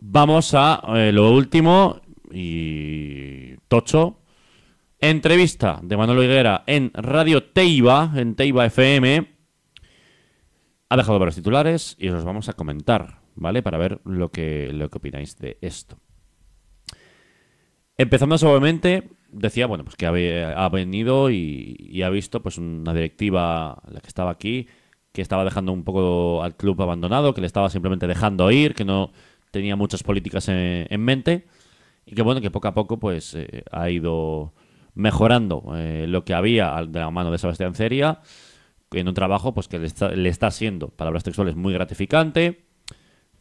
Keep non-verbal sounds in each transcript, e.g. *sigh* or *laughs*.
Vamos a eh, lo último y tocho. Entrevista de Manolo Higuera en Radio Teiba, en Teiba FM. Ha dejado varios titulares y os vamos a comentar, ¿vale? Para ver lo que, lo que opináis de esto. Empezando suavemente, decía, bueno, pues que ha, venido y, y, ha visto pues una directiva, la que estaba aquí, que estaba dejando un poco al club abandonado, que le estaba simplemente dejando ir, que no tenía muchas políticas en, mente y que bueno, que poco a poco pues eh, ha ido mejorando eh, lo que había de la mano de Sebastián Ceria en un trabajo pues que le está, haciendo palabras textuales, muy gratificante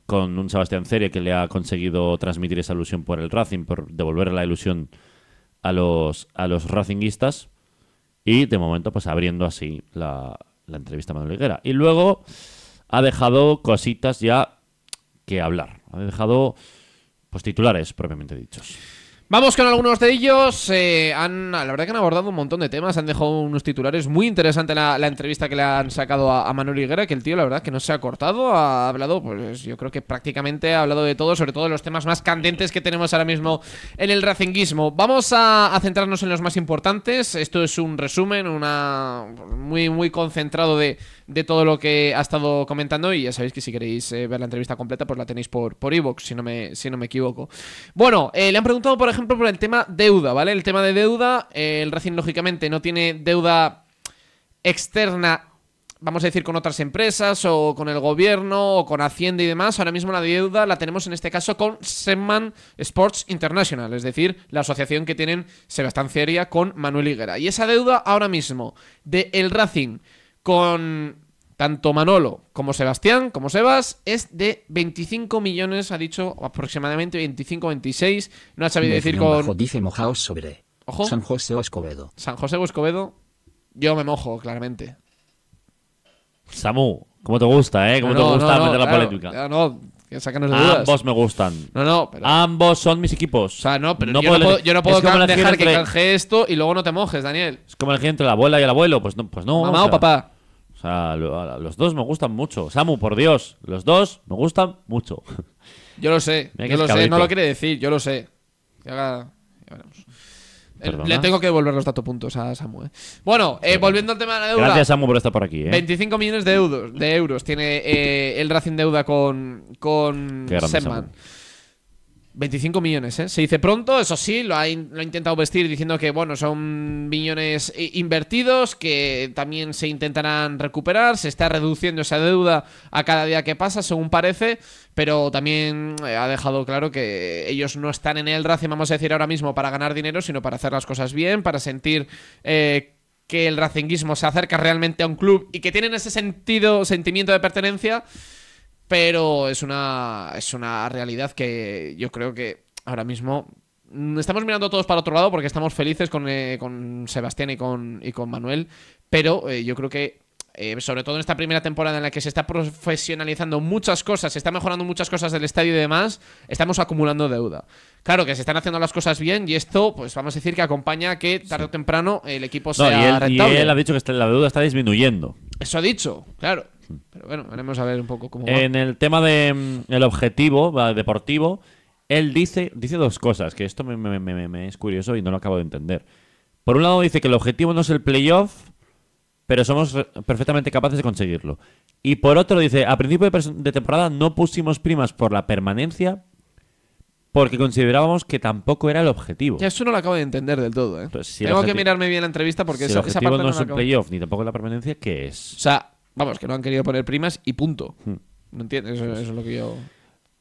con un Sebastián Ceria que le ha conseguido transmitir esa ilusión por el Racing, por devolver la ilusión a los, a los racinguistas y de momento pues abriendo así la, entrevista a Manuel Higuera. Y luego ha dejado cositas ya que hablar. Ha dejado pues titulares propiamente dichos. Vamos con algunos de ellos. Eh, la verdad que han abordado un montón de temas, han dejado unos titulares. Muy interesante la, entrevista que le han sacado a, Manuel Higuera, que el tío la verdad que no se ha cortado, ha hablado, pues yo creo que prácticamente ha hablado de todo, sobre todo de los temas más candentes que tenemos ahora mismo en el racinguismo. Vamos a, centrarnos en los más importantes. Esto es un resumen, una muy, muy concentrado de, todo lo que ha estado comentando y ya sabéis que si queréis eh, ver la entrevista completa, pues la tenéis por por e si no me, si no me equivoco. Bueno, eh, le han preguntado, por ejemplo, ejemplo, por el tema deuda, ¿vale? El tema de deuda, eh, el Racing, lógicamente, no tiene deuda externa, vamos a decir, con otras empresas o con el gobierno o con Hacienda y demás. Ahora mismo la deuda la tenemos en este caso con Seman Sports International, es decir, la asociación que tienen Sebastián Ceria con Manuel Higuera. Y esa deuda ahora mismo de el Racing con tanto Manolo como Sebastián, como Sebas, es de 25 millones, ha dicho aproximadamente 25, 26. No ha sabido decir con. dice mojaos sobre. San José o Escobedo. San José o Escobedo. Yo me mojo, claramente. Samu, ¿cómo te gusta, eh? ¿Cómo te gusta meter la política No, dudas. Ambos me gustan. No, no, Ambos son mis equipos. O sea, no, pero yo, yo, no puedo, dejar que canje esto y luego no te mojes, Daniel. Es como el gente entre la abuela y el abuelo. Pues no. Pues no Mamá o papá. O sea, los dos me gustan mucho. Samu, por Dios, los dos me gustan mucho. *laughs* Yo lo sé, yo lo sé, no lo quiere decir, yo lo sé. Eh, le tengo que devolver los datos puntos a Samu. ¿eh? Bueno, eh, volviendo al tema de la deuda. Gracias, Samu, por estar por aquí. ¿eh? 25 millones de euros, de euros tiene eh, el Racing deuda con, con Semman. 25 millones, ¿eh? Se dice pronto, eso sí, lo ha, lo intentado vestir diciendo que, bueno, son millones eh, invertidos, que también se intentarán recuperar, se está reduciendo esa deuda a cada día que pasa, según parece, pero también eh, ha dejado claro que ellos no están en el Racing, vamos a decir ahora mismo, para ganar dinero, sino para hacer las cosas bien, para sentir... Eh, que el racinguismo se acerca realmente a un club y que tienen ese sentido, sentimiento de pertenencia pero es una, es una realidad que yo creo que ahora mismo mm, estamos mirando todos para otro lado porque estamos felices con, eh, con Sebastián y con, y con Manuel, pero eh, yo creo que eh, sobre todo en esta primera temporada en la que se está profesionalizando muchas cosas, se está mejorando muchas cosas del estadio y demás, estamos acumulando deuda. Claro que se están haciendo las cosas bien y esto, pues vamos a decir que acompaña que tarde o temprano el equipo sea Y él ha dicho que la deuda está disminuyendo. Eso ha dicho, claro. Pero bueno, veremos a ver un poco cómo. En el tema del mm, objetivo deportivo, él dice, dice dos cosas, que esto me, es curioso y no lo acabo de entender. Por un lado dice que el objetivo no es el playoff, pero somos perfectamente capaces de conseguirlo. Y por otro dice, a principio de, temporada no pusimos primas por la permanencia, porque considerábamos que tampoco era el objetivo. Ya, eso no lo acabo de entender del todo, ¿eh? pues Tengo que mirarme bien la entrevista porque si esa, el objetivo no, no es el playoff ni tampoco la permanencia, ¿qué es? O sea, Vamos, que no han querido poner primas y punto. ¿No hmm. entiendes? Eso, es lo que yo...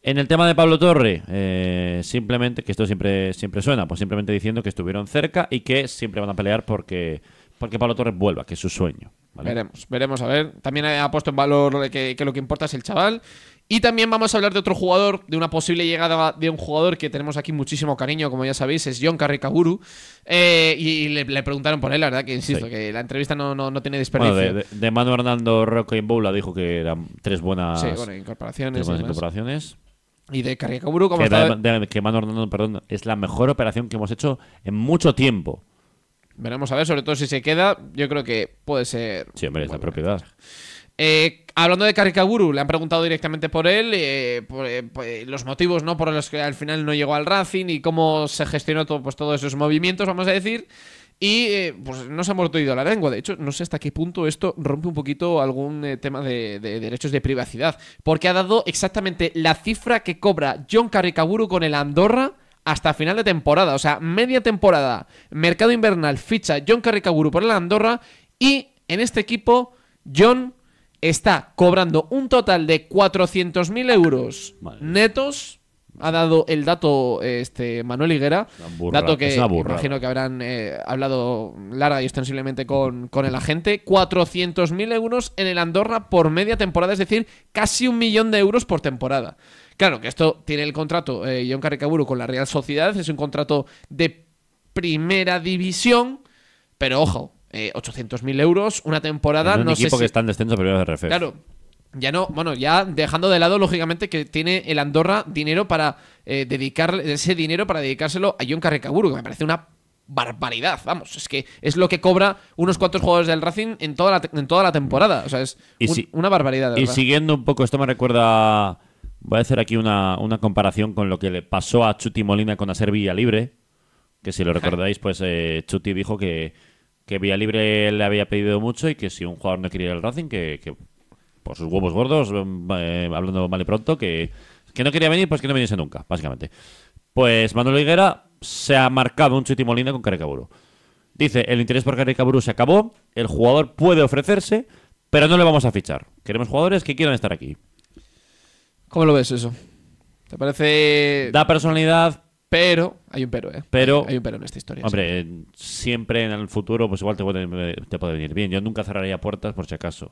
En el tema de Pablo Torre, eh, simplemente, que esto siempre, siempre suena, pues simplemente diciendo que estuvieron cerca y que siempre van a pelear porque, porque Pablo Torres vuelva, que es su sueño. Veremos, veremos, a ver. También ha puesto en valor que, lo que importa es el chaval y también vamos a hablar de otro jugador, de una posible llegada de un jugador que tenemos aquí muchísimo cariño, como ya sabéis, es John Carricaburu. Eh, y le, preguntaron por él, la verdad que insisto, que la entrevista no, tiene desperdicio. de, Manu Hernando Rocco y Bowla dijo que eran tres buenas, incorporaciones. Y de Carricaburu, como que, está... Manu Hernando, perdón, es la mejor operación que hemos hecho en mucho tiempo. Veremos a ver, sobre todo si se queda, yo creo que puede ser. Sí, hombre, la propiedad. Eh, hablando de Karikaguru, le han preguntado directamente por él, eh, eh, los motivos ¿no? por los que al final no llegó al Racing y cómo se gestionó pues, todos esos movimientos, vamos a decir. Y pues no se ha mordido la lengua. De hecho, no sé hasta qué punto esto rompe un poquito algún tema de, derechos de privacidad. Porque ha dado exactamente la cifra que cobra John Karikaburu con el Andorra hasta final de temporada. O sea, media temporada. Mercado invernal ficha John Karikaburu por el Andorra. Y en este equipo, John está cobrando un total de 400.000 euros netos. Ha dado el dato este Manuel Higuera, dato que imagino que habrán eh, hablado larga y ostensiblemente con, el agente. 400.000 euros en el Andorra por media temporada, es decir, casi un millón de euros por temporada. Claro que esto tiene el contrato eh, John Caricaburu con la Real Sociedad, es un contrato de primera división, pero ojo, eh, 800.000 euros una temporada. un no equipo sé que está en descenso primero de RF. Claro. Ya no, bueno, ya dejando de lado, lógicamente, que tiene el Andorra dinero para eh, dedicar ese dinero para dedicárselo a John Carrecaburu, que me parece una barbaridad. Vamos, es que es lo que cobra unos cuantos jugadores del Racing en toda la, temporada. O sea, es una barbaridad. y siguiendo un poco, esto me recuerda. Voy a hacer aquí una, comparación con lo que le pasó a Chuti Molina con servilla Libre Que si lo recordáis, pues eh, Chuti dijo que que Vía Libre le había pedido mucho y que si un jugador no quería ir al Racing, que, por sus huevos gordos, mm, eh, hablando mal y pronto, que, que no quería venir, pues que no viniese nunca, básicamente. Pues Manuel Higuera se ha marcado un chitimolino con Caricaburu. Dice, el interés por Caricaburu se acabó, el jugador puede ofrecerse, pero no le vamos a fichar. Queremos jugadores que quieran estar aquí. ¿Cómo lo ves eso? ¿Te parece...? Da personalidad, pero, hay un pero, ¿eh? Pero, hay, un pero en esta historia. Hombre, siempre en el futuro, pues igual te puede, venir bien. Yo nunca cerraría puertas por si acaso.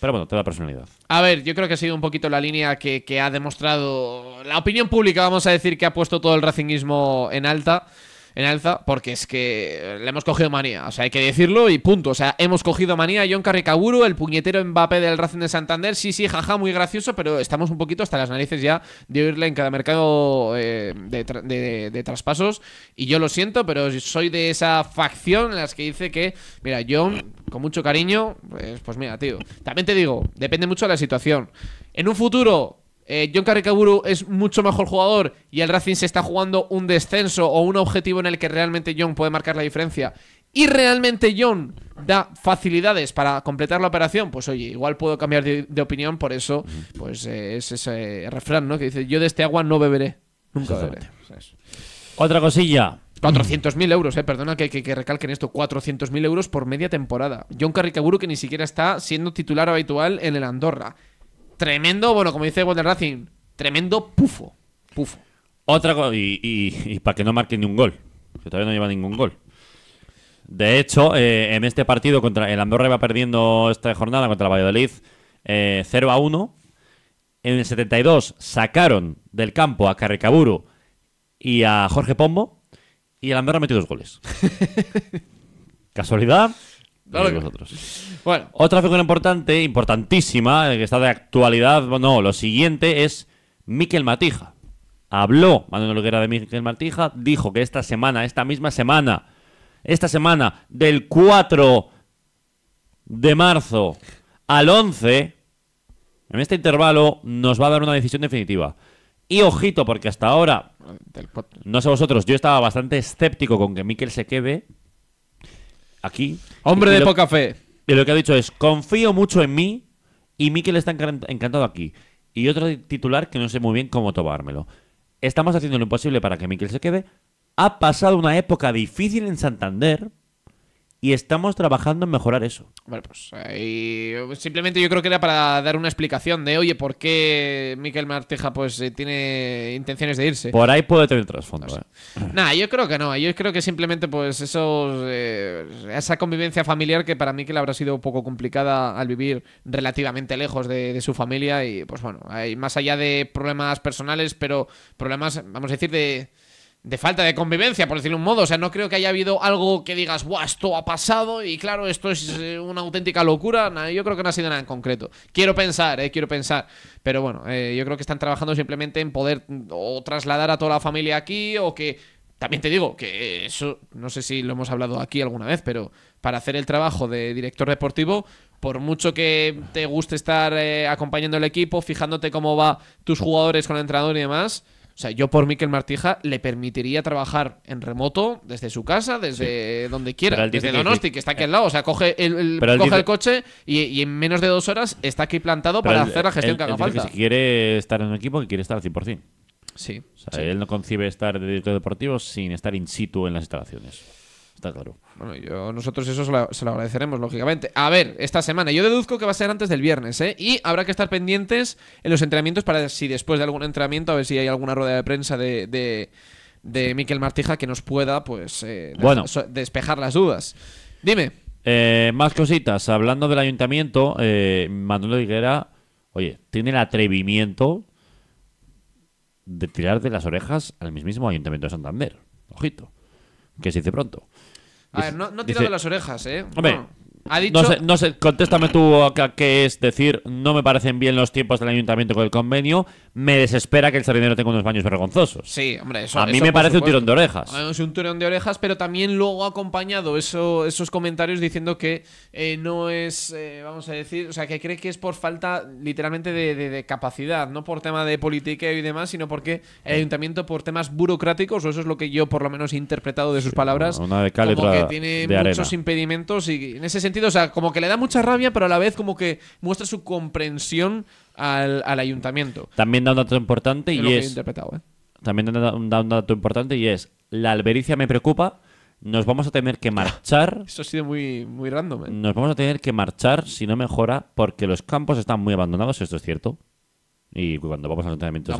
Pero bueno, te da personalidad. A ver, yo creo que ha sido un poquito la línea que, que ha demostrado la opinión pública, vamos a decir, que ha puesto todo el racingismo en alta en alza porque es que le hemos cogido manía. O sea, hay que decirlo y punto. O sea, hemos cogido manía a John Carricaburu, el puñetero Mbappé del Racing de Santander. Sí, sí, jaja, muy gracioso, pero estamos un poquito hasta las narices ya de oírle en cada mercado eh, de, traspasos. Y yo lo siento, pero soy de esa facción en las que dice que, mira, John, con mucho cariño, pues, pues mira, tío. También te digo, depende mucho de la situación. En un futuro eh, John Carricaburu es mucho mejor jugador y el Racing se está jugando un descenso o un objetivo en el que realmente John puede marcar la diferencia. Y realmente John da facilidades para completar la operación. Pues oye, igual puedo cambiar de, opinión, por eso pues eh, es ese refrán, ¿no? Que dice, yo de este agua no beberé. Nunca beberé. Otra cosilla. 400.000 euros, eh, perdona que, que, que recalquen esto, 400.000 euros por media temporada. John Carricaburu que ni siquiera está siendo titular habitual en el Andorra. Tremendo, bueno, como dice Walter Racing, tremendo pufo. Pufo. Otra cosa, y, para que no marque ni un gol, que todavía no lleva ningún gol. De hecho, eh, en este partido contra el Andorra iba perdiendo esta jornada contra el Valladolid 0 eh, a 1. En el 72 sacaron del campo a Carrecaburo y a Jorge Pombo y el Andorra metió dos goles. *laughs* ¿Casualidad? Bueno. Otra figura importante, importantísima, eh, que está de actualidad, bueno, lo siguiente es Miquel Matija. Habló Manuel era de Miquel Matija, dijo que esta semana, esta misma semana, esta semana, del 4 de marzo al 11, en este intervalo nos va a dar una decisión definitiva. Y ojito, porque hasta ahora, no sé vosotros, yo estaba bastante escéptico con que Miquel se quede aquí. Hombre de poca fe. Y lo que ha dicho es, confío mucho en mí y Mikel está encantado aquí. Y otro titular que no sé muy bien cómo tomármelo. Estamos haciendo lo imposible para que Mikel se quede. Ha pasado una época difícil en Santander y estamos trabajando en mejorar eso. Bueno, pues simplemente yo creo que era para dar una explicación de, oye, ¿por qué Miquel Marteja pues eh, tiene intenciones de irse? Por ahí puede tener trasfondo. No eh. Nada, yo creo que no. Yo creo que simplemente pues eso, eh, esa convivencia familiar que para mí que Miquel habrá sido un poco complicada al vivir relativamente lejos de, de su familia y pues bueno, hay más allá de problemas personales, pero problemas, vamos a decir, de de falta de convivencia, por decirlo de un modo. O sea, no creo que haya habido algo que digas, ¡buah, esto ha pasado! Y claro, esto es eh, una auténtica locura. yo creo que no ha sido nada en concreto. Quiero pensar, eh, quiero pensar. Pero bueno, eh, yo creo que están trabajando simplemente en poder mm, o trasladar a toda la familia aquí o que. También te digo que eso, no sé si lo hemos hablado aquí alguna vez, pero para hacer el trabajo de director deportivo, por mucho que te guste estar eh, acompañando al equipo, fijándote cómo va tus jugadores con el entrenador y demás, o sea, yo por Miquel Martija le permitiría trabajar en remoto desde su casa, desde donde quiera, desde Donosti, que está aquí al lado. O sea, coge el, coge el, coche y, en menos de dos horas está aquí plantado para hacer la gestión que haga falta. Que si quiere estar en un equipo, que quiere estar al 100%. Sí, o sea, Él no concibe estar de director deportivo sin estar in situ en las instalaciones claro. Bueno, yo, nosotros eso se lo, agradeceremos, lógicamente. A ver, esta semana. Yo deduzco que va a ser antes del viernes, ¿eh? Y habrá que estar pendientes en los entrenamientos para si después de algún entrenamiento, a ver si hay alguna rueda de prensa de, Miquel Martija que nos pueda, pues, eh, bueno. despejar las dudas. Dime. Eh, más cositas. Hablando del ayuntamiento, eh, Manuel Higuera, oye, tiene el atrevimiento de tirar de las orejas al mismo ayuntamiento de Santander. Ojito. Que se dice pronto. A ver, no, no tirado las orejas, ¿eh? Hombre, no sé, contéstame tú acá qué es decir, no me parecen bien los tiempos del ayuntamiento con el convenio, me desespera que el sardinero tenga unos baños vergonzosos. Sí, hombre, eso A mí me parece un tirón de orejas. Es un tirón de orejas, pero también luego ha acompañado esos comentarios diciendo que eh, no es, eh, vamos a decir, o sea, que cree que es por falta literalmente de, capacidad, no por tema de política y demás, sino porque el ayuntamiento por temas burocráticos, o eso es lo que yo por lo menos he interpretado de sus palabras, como que tiene muchos impedimentos y en ese sentido como que le da mucha rabia, pero a la vez como que muestra su comprensión al, ayuntamiento. También da un dato importante y es... ¿eh? También da un, dato importante y es, la albericia me preocupa, nos vamos a tener que marchar. *laughs* Eso ha sido muy, muy random. ¿eh? Nos vamos a tener que marchar si no mejora, porque los campos están muy abandonados, esto es cierto. Y cuando vamos al ayuntamiento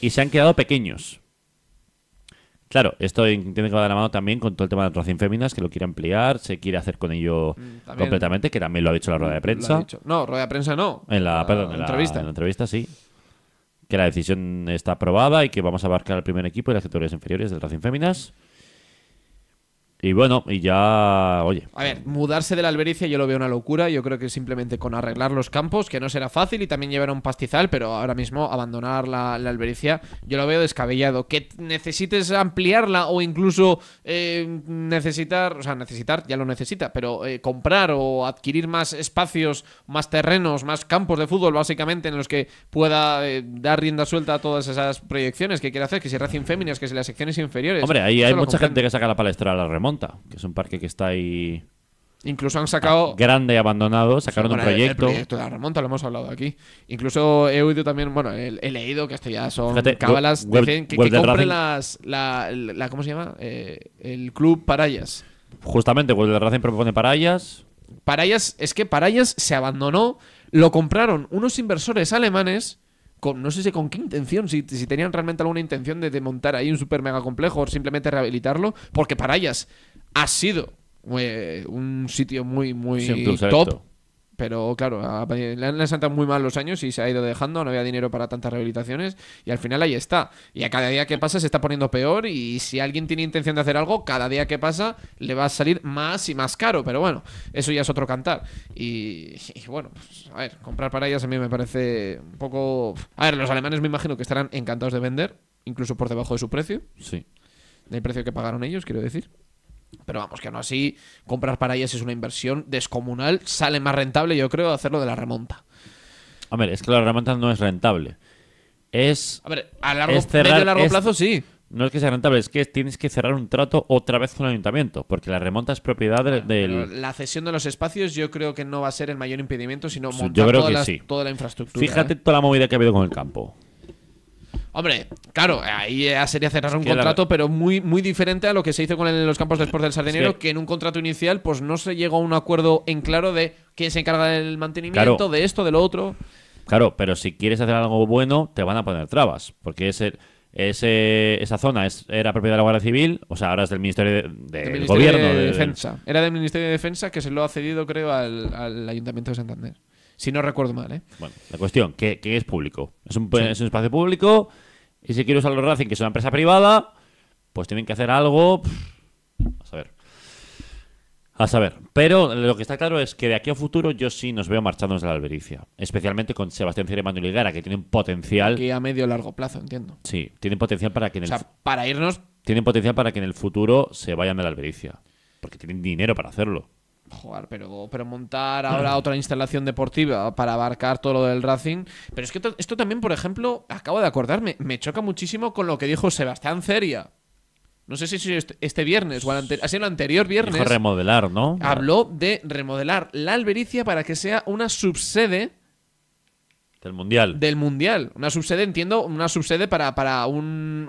Y se han quedado pequeños. Claro, esto tiene que va de la mano también con todo el tema de atracción féminas, que lo quiere ampliar, se quiere hacer con ello mm, completamente, que también lo ha dicho la mm, rueda de prensa. No, rueda de prensa no. En la, entrevista. en la entrevista sí. Que la decisión está aprobada y que vamos a abarcar al primer equipo y las categorías inferiores del Racing Féminas. Y bueno, y ya, oye. A ver, mudarse de la albericia yo lo veo una locura. Yo creo que simplemente con arreglar los campos, que no será fácil, y también llevar un pastizal, pero ahora mismo abandonar la, albericia yo lo veo descabellado. Que necesites ampliarla o incluso eh, necesitar, o sea, necesitar, ya lo necesita, pero eh, comprar o adquirir más espacios, más terrenos, más campos de fútbol, básicamente, en los que pueda eh, dar rienda suelta a todas esas proyecciones que quiere hacer, que si Racing Féminas, que si las secciones inferiores. Hombre, ahí hay mucha gente que saca la palestra a la remota que es un parque que está ahí. Incluso han sacado. Ah, grande y abandonado, sacaron un proyecto. El, proyecto de la remonta, lo hemos hablado aquí. Incluso he oído también, bueno, he, leído que hasta ya son cábalas. que, compren las. La, ¿Cómo se llama? Eh, el club Parayas. Justamente, World de Racing propone Parayas. Parayas, es que Parayas se abandonó, lo compraron unos inversores alemanes con, no sé si con qué intención, si, tenían realmente alguna intención de, de, montar ahí un super mega complejo o simplemente rehabilitarlo, porque para ellas ha sido eh, un sitio muy, muy top. Pero claro, le han muy mal los años y se ha ido dejando, no había dinero para tantas rehabilitaciones y al final ahí está. Y a cada día que pasa se está poniendo peor y si alguien tiene intención de hacer algo, cada día que pasa le va a salir más y más caro. Pero bueno, eso ya es otro cantar. Y, bueno, pues, a ver, comprar para ellas a mí me parece un poco... A ver, los alemanes me imagino que estarán encantados de vender, incluso por debajo de su precio. Sí. Del precio que pagaron ellos, quiero decir. Pero vamos, que no así, comprar para ellas es una inversión descomunal. Sale más rentable, yo creo, hacerlo de la remonta. A ver, es que la remonta no es rentable. Es. A ver, a largo, plazo sí. No es que sea rentable, es que tienes que cerrar un trato otra vez con el ayuntamiento, porque la remonta es propiedad del. La cesión de los espacios, yo creo que no va a ser el mayor impedimento, sino montar yo creo toda, que la, sí. infraestructura. Fíjate ¿eh? toda la movida que ha habido con el campo. Hombre, claro, ahí sería cerrar un contrato, pero muy, muy diferente a lo que se hizo con los campos de Sport del Sardinero, que... en un contrato inicial pues no se llegó a un acuerdo en claro de quién se encarga del mantenimiento, de esto, de lo otro. Claro, pero si quieres hacer algo bueno, te van a poner trabas, porque ese... esa zona era propiedad de la Guardia Civil, o sea, ahora es del Ministerio, de, Gobierno. De, Defensa. Era del Ministerio de Defensa que se lo ha cedido, creo, al, Ayuntamiento de Santander. Si no recuerdo mal, ¿eh? Bueno, la cuestión, ¿qué es público. Es un, es un espacio público y si quiero usar los Racing, que es una empresa privada, pues tienen que hacer algo. A saber. A saber. Pero lo que está claro es que de aquí a futuro yo sí nos veo marchándonos de la albericia. Especialmente con Sebastián Cire y Manuel que tienen potencial. Aquí a medio largo plazo, entiendo. Sí, tienen potencial para que para irnos. Tienen potencial para que en el futuro se vayan de la albericia. Porque tienen dinero para hacerlo. Jugar, pero, montar ahora otra instalación deportiva para abarcar todo lo del Racing. Pero es que esto también, por ejemplo, acabo de acordarme, me choca muchísimo con lo que dijo Sebastián Ceria. No sé si este viernes o el anterior, el anterior viernes. remodelar, ¿no? Habló de remodelar la Albericia para que sea una subsede. Del Mundial. Del Mundial. Una subsede, entiendo, una subsede para, para un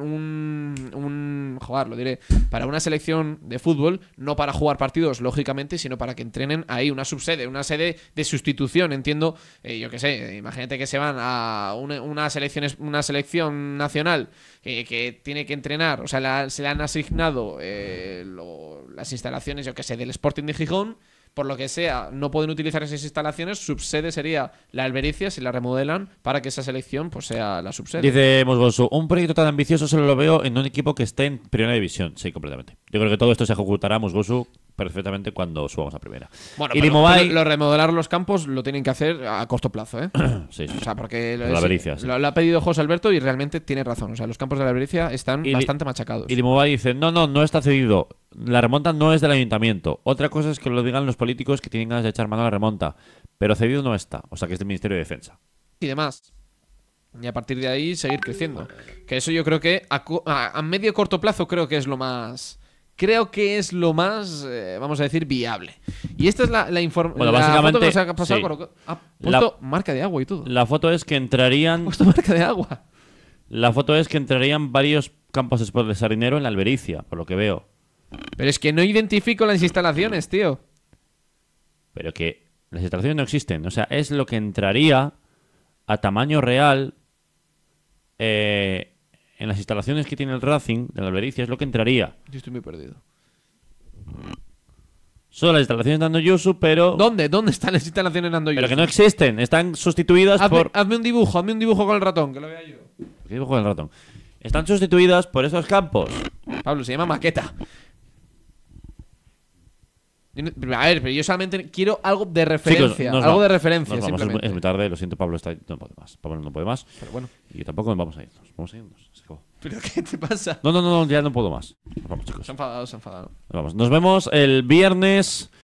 jugar, lo diré, para una selección de fútbol, no para jugar partidos, lógicamente, sino para que entrenen ahí una subsede, una sede de sustitución, entiendo, eh, yo qué sé, imagínate que se van a una, selección, una selección nacional eh, que tiene que entrenar, o sea, se le han asignado eh, las instalaciones, yo qué sé, del Sporting de Gijón por lo que sea, no pueden utilizar esas instalaciones, subsede sería la Albericia si la remodelan para que esa selección pues, sea la subsede. Dice Musgosu, un proyecto tan ambicioso solo lo veo en un equipo que esté en primera división. Sí, completamente. Yo creo que todo esto se ejecutará, Mosgosu, perfectamente cuando subamos a primera. Bueno, y pero, lo remodelar los campos lo tienen que hacer a corto plazo, ¿eh? *clears throat* sí, O sea, porque lo, la lo, ha pedido José Alberto y realmente tiene razón. O sea, los campos de la Bericia están bastante machacados. Y Limobay dice, no, no, no está cedido. La remonta no es del ayuntamiento. Otra cosa es que lo digan los políticos que tienen ganas de echar mano a la remonta. Pero cedido no está. O sea, que es del Ministerio de Defensa. Y demás y a partir de ahí seguir creciendo. Que eso yo creo que a, medio corto plazo creo que es lo más creo que es lo más, eh, vamos a decir, viable. Y esta es la, la información. Bueno, marca de agua y todo. La foto es que entrarían. Puesto marca de agua. La foto es que entrarían varios campos de de sarinero en la albericia, por lo que veo. Pero es que no identifico las instalaciones, tío. Pero que las instalaciones no existen. O sea, es lo que entraría a tamaño real eh, en las instalaciones que tiene el Racing de la Albericia es lo que entraría. Yo estoy muy perdido. Son las instalaciones de Andoyusu, pero. ¿Dónde? ¿Dónde están las instalaciones de Andoyusu? Pero que no existen, están sustituidas por. Hazme un dibujo, hazme un dibujo con el ratón, que lo vea yo. ¿Qué dibujo con el ratón? Están sustituidas por esos campos. Pablo, se llama maqueta. A ver, pero yo solamente quiero algo de referencia. algo de referencia. Es, muy tarde, lo siento, Pablo no puede más. Pablo no puede más. Pero bueno. Y tampoco vamos a irnos. Vamos a irnos. ¿Pero qué te pasa? No, no, no, ya no puedo más. vamos, chicos. Se ha enfadado, se ha enfadado. vamos. Nos vemos el viernes.